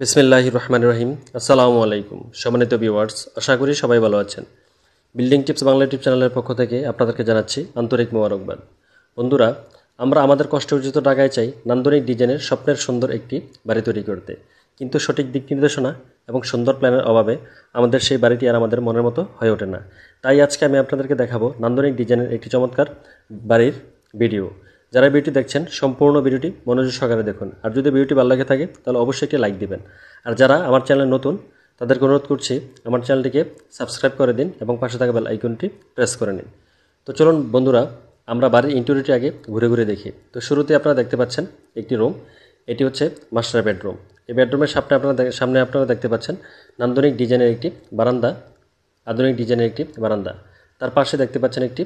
বিসমিল্লাহ রহমান রহিম আসসালামু আলাইকুম সম্মানিত ভিউয়ার্স আশা করি সবাই ভালো আছেন বিল্ডিং টিপস বাংলা টিপ চ্যানেলের পক্ষ থেকে আপনাদেরকে জানাচ্ছি আন্তরিক মোবারকবাদ বন্ধুরা আমরা আমাদের কষ্ট অর্জিত টাকায় চাই নান্দনিক ডিজাইনের স্বপ্নের সুন্দর একটি বাড়ি তৈরি করতে কিন্তু সঠিক দিক নির্দেশনা এবং সুন্দর প্ল্যানের অভাবে আমাদের সেই বাড়িটি আর আমাদের মনের মতো হয়ে ওঠে না তাই আজকে আমি আপনাদেরকে দেখাবো নান্দনিক ডিজাইনের একটি চমৎকার বাড়ির ভিডিও যারা ভিডিওটি দেখছেন সম্পূর্ণ ভিডিওটি মনোযোগ সহকারে দেখুন আর যদি ভিডিওটি ভালো লাগে থাকে তাহলে অবশ্যই একটি লাইক দিবেন আর যারা আমার চ্যানেল নতুন তাদেরকে অনুরোধ করছি আমার চ্যানেলটিকে সাবস্ক্রাইব করে দিন এবং পাশে থাকা বেল আইকনটি প্রেস করে নিন তো চলুন বন্ধুরা আমরা বাড়ির ইন্টেরিয়রটি আগে ঘুরে ঘুরে দেখি তো শুরুতে আপনারা দেখতে পাচ্ছেন একটি রুম এটি হচ্ছে মাস্টার বেডরুম এই বেডরুমের সামনে আপনারা সামনে আপনারা দেখতে পাচ্ছেন নান্দনিক ডিজাইনের একটি বারান্দা আধুনিক ডিজাইনের একটি বারান্দা তার পাশে দেখতে পাচ্ছেন একটি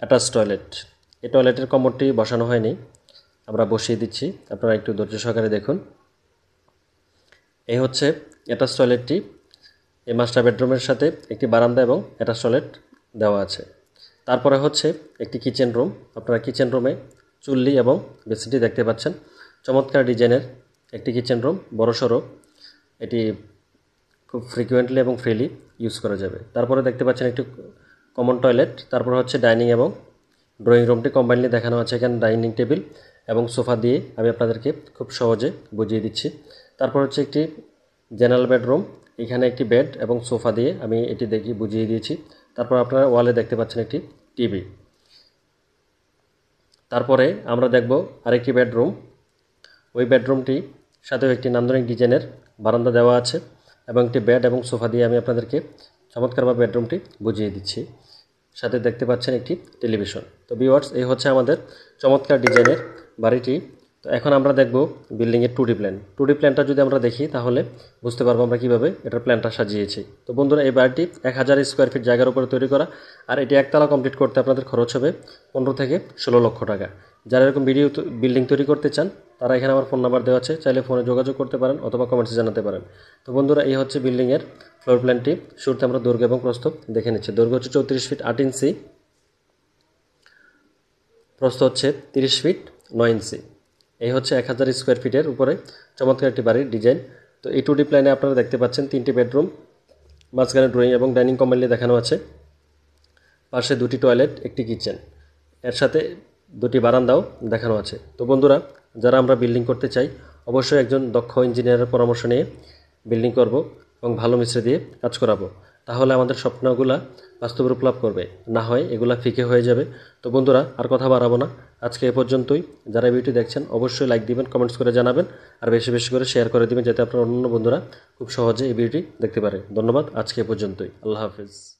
অ্যাটাচ টয়লেট এই টয়লেটের কমরটি বসানো হয়নি আমরা বসিয়ে দিচ্ছি আপনারা একটু ধৈর্য সহকারে দেখুন এই হচ্ছে অ্যাটাচ টয়লেটটি এই মাস্টার বেডরুমের সাথে একটি বারান্দা এবং অ্যাটাচ টয়লেট দেওয়া আছে তারপরে হচ্ছে একটি কিচেন রুম আপনারা কিচেন রুমে চুল্লি এবং বেসিনটি দেখতে পাচ্ছেন চমৎকার ডিজাইনের একটি কিচেন রুম বড়সড় এটি খুব ফ্রিকুয়েন্টলি এবং ফ্রিলি ইউজ করা যাবে তারপরে দেখতে পাচ্ছেন একটি কমন টয়লেট তারপরে হচ্ছে ডাইনিং এবং ড্রয়িং রুমটি কম্বাইনলি দেখানো আছে এখানে ডাইনিং টেবিল এবং সোফা দিয়ে আমি আপনাদেরকে খুব সহজে বুঝিয়ে দিচ্ছি তারপর হচ্ছে একটি জেনারেল বেডরুম এখানে একটি বেড এবং সোফা দিয়ে আমি এটি দেখি বুঝিয়ে দিয়েছি তারপর আপনারা ওয়ালে দেখতে পাচ্ছেন একটি টিভি তারপরে আমরা দেখব আরেকটি বেডরুম ওই বেডরুমটি সাথেও একটি নান্দনিক ডিজাইনের বারান্দা দেওয়া আছে এবং একটি বেড এবং সোফা দিয়ে আমি আপনাদেরকে চমৎকারভাবে বেডরুমটি বুঝিয়ে দিচ্ছি সাথে দেখতে পাচ্ছেন একটি টেলিভিশন তো বিওয়ার্স এই হচ্ছে আমাদের চমৎকার ডিজাইনের বাড়িটি তো এখন আমরা দেখব বিল্ডিংয়ের two D plan two D প্ল্যানটা যদি আমরা দেখি তাহলে বুঝতে পারবো আমরা কীভাবে এটার প্ল্যানটা সাজিয়েছি তো বন্ধুরা এই বাড়িটি এক হাজার স্কোয়ার ফিট জায়গার উপরে তৈরি করা আর এটি একতলা কমপ্লিট করতে আপনাদের খরচ হবে পনেরো থেকে ষোলো লক্ষ টাকা যারা এরকম ভিডিও বিল্ডিং তৈরি করতে চান তারা এখানে আমার ফোন নাম্বার দেওয়া আছে চাইলে ফোনে যোগাযোগ করতে পারেন অথবা কমেন্টসে জানাতে পারেন তো বন্ধুরা এই হচ্ছে বিল্ডিংয়ের ফ্লোর প্ল্যানটি শুরুতে আমরা দৈর্ঘ্য এবং প্রস্তব দেখে নিচ্ছি দৈর্ঘ্য হচ্ছে চৌত্রিশ ফিট আট ইঞ্চি প্রস্থ হচ্ছে তিরিশ ফিট নয় ইঞ্চি এই হচ্ছে এক হাজার স্কোয়ার ফিটের উপরে চমৎকার একটি বাড়ির ডিজাইন তো এই টু ডি প্ল্যানে আপনারা দেখতে পাচ্ছেন তিনটি বেডরুম মাঝখানে ড্রয়িং এবং ডাইনিং নিয়ে দেখানো আছে পাশে দুটি টয়লেট একটি কিচেন এর সাথে দুটি বারান্দাও দেখানো আছে তো বন্ধুরা যারা আমরা বিল্ডিং করতে চাই অবশ্যই একজন দক্ষ ইঞ্জিনিয়ারের পরামর্শ নিয়ে বিল্ডিং করব এবং ভালো মিস্ত্রি দিয়ে কাজ করাবো তাহলে আমাদের স্বপ্নগুলা বাস্তব রূপ লাভ করবে না হয় এগুলা ফিকে হয়ে যাবে তো বন্ধুরা আর কথা বাড়াবো না আজকে এ পর্যন্তই যারা ভিডিও দেখছেন অবশ্যই লাইক দিবেন কমেন্টস করে জানাবেন আর বেশি বেশি করে শেয়ার করে দিবেন যাতে আপনার অন্য বন্ধুরা খুব সহজে এই ভিডিওটি দেখতে পারে ধন্যবাদ আজকে এ পর্যন্তই আল্লাহ হাফিজ